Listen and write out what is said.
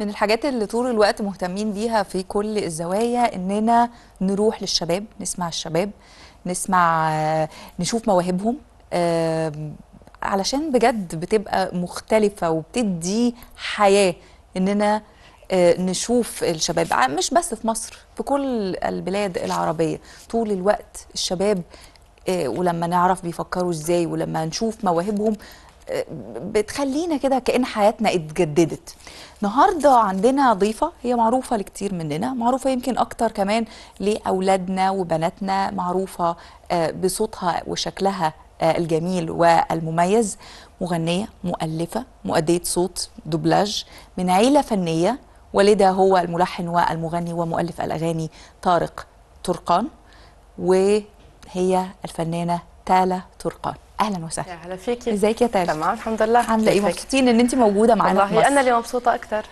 من الحاجات اللي طول الوقت مهتمين بيها في كل الزوايا اننا نروح للشباب نسمع الشباب نسمع نشوف مواهبهم علشان بجد بتبقى مختلفه وبتدي حياه اننا آه، نشوف الشباب مش بس في مصر في كل البلاد العربيه طول الوقت الشباب آه، ولما نعرف بيفكروا ازاي ولما نشوف مواهبهم بتخلينا كده كأن حياتنا اتجددت النهارده عندنا ضيفه هي معروفه لكتير مننا معروفه يمكن اكتر كمان لاولادنا وبناتنا معروفه آه، بصوتها وشكلها آه، الجميل والمميز مغنيه مؤلفه مؤديه صوت دوبلاج من عيله فنيه والدها هو الملحن والمغني ومؤلف الاغاني طارق طرقان وهي الفنانه تالا ترقان اهلا وسهلا اهلا فيكي ازيك يا تالا تمام الحمد لله عامله ايه مبسوطين ان انت موجوده معانا والله انا اللي مبسوطه اكتر